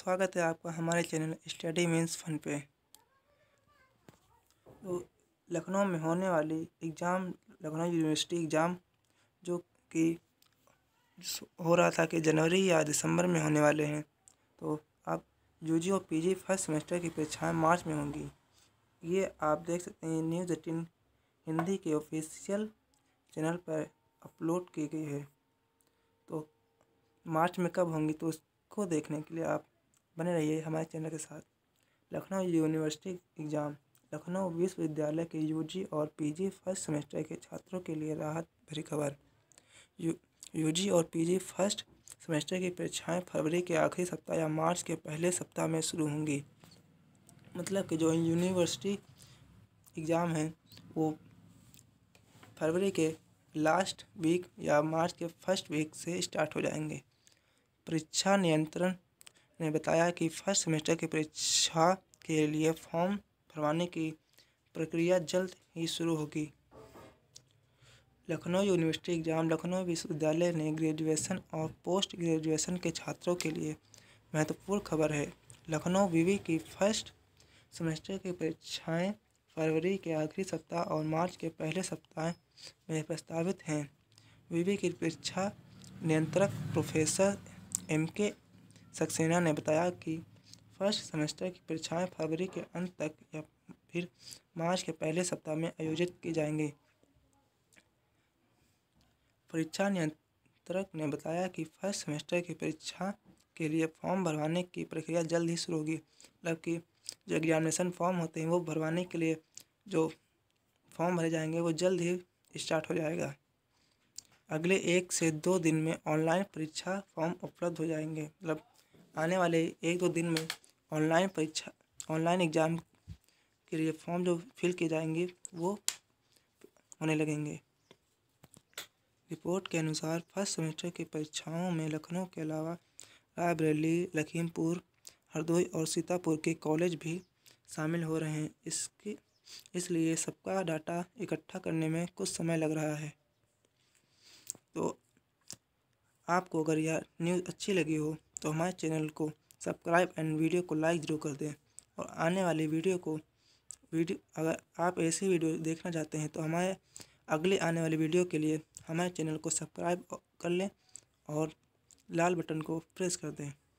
स्वागत है आपका हमारे चैनल स्टडी मीन्स फन पे तो लखनऊ में होने वाली एग्ज़ाम लखनऊ यूनिवर्सिटी एग्ज़ाम जो कि हो रहा था कि जनवरी या दिसंबर में होने वाले हैं तो आप यूजी और पीजी फर्स्ट सेमेस्टर की परीक्षाएं मार्च में होंगी ये आप देख सकते हैं न्यूज़ एटीन हिंदी के ऑफिशियल चैनल पर अपलोड की गई है तो मार्च में कब होंगी तो उसको देखने के लिए आप बने रहिए हमारे चैनल के साथ लखनऊ यूनिवर्सिटी एग्ज़ाम लखनऊ विश्वविद्यालय के यूजी और पीजी फर्स्ट सेमेस्टर के छात्रों के लिए राहत भरी खबर यू यूजी और पीजी फर्स्ट सेमेस्टर की परीक्षाएं फरवरी के आखिरी सप्ताह या मार्च के पहले सप्ताह में शुरू होंगी मतलब कि जो यूनिवर्सिटी एग्ज़ाम हैं वो फरवरी के लास्ट वीक या मार्च के फर्स्ट वीक से स्टार्ट हो जाएंगे परीक्षा नियंत्रण ने बताया कि फर्स्ट सेमेस्टर की परीक्षा के लिए फॉर्म भरवाने की प्रक्रिया जल्द ही शुरू होगी लखनऊ यूनिवर्सिटी एग्ज़ाम लखनऊ विश्वविद्यालय ने ग्रेजुएशन और पोस्ट ग्रेजुएशन के छात्रों के लिए महत्वपूर्ण खबर है लखनऊ विवी की फर्स्ट सेमेस्टर की परीक्षाएं फरवरी के आखिरी सप्ताह और मार्च के पहले सप्ताह में प्रस्तावित हैं विवी की परीक्षा नियंत्रक प्रोफेसर एम के सक्सेना ने बताया कि फर्स्ट सेमेस्टर की परीक्षाएं फरवरी के अंत तक या फिर मार्च के पहले सप्ताह में आयोजित की जाएंगे परीक्षा नियंत्रक ने बताया कि फर्स्ट सेमेस्टर की परीक्षा के लिए फॉर्म भरवाने की प्रक्रिया जल्द ही शुरू होगी मतलब कि जो एग्जामिनेशन फॉर्म होते हैं वो भरवाने के लिए जो फॉर्म भरे जाएंगे वो जल्द ही स्टार्ट हो जाएगा अगले एक से दो दिन में ऑनलाइन परीक्षा फॉर्म उपलब्ध हो जाएंगे मतलब आने वाले एक दो दिन में ऑनलाइन परीक्षा ऑनलाइन एग्ज़ाम के लिए फॉर्म जो फिल किए जाएंगे वो होने लगेंगे रिपोर्ट के अनुसार फर्स्ट सेमेस्टर की परीक्षाओं में लखनऊ के अलावा रायबरेली लखीमपुर हरदोई और सीतापुर के कॉलेज भी शामिल हो रहे हैं इसकी इसलिए सबका डाटा इकट्ठा करने में कुछ समय लग रहा है तो आपको अगर यह न्यूज़ अच्छी लगी हो तो हमारे चैनल को सब्सक्राइब एंड वीडियो को लाइक ज़रूर कर दें और आने वाली वीडियो को वीडियो अगर आप ऐसी वीडियो देखना चाहते हैं तो हमारे अगले आने वाली वीडियो के लिए हमारे चैनल को सब्सक्राइब कर लें और लाल बटन को प्रेस कर दें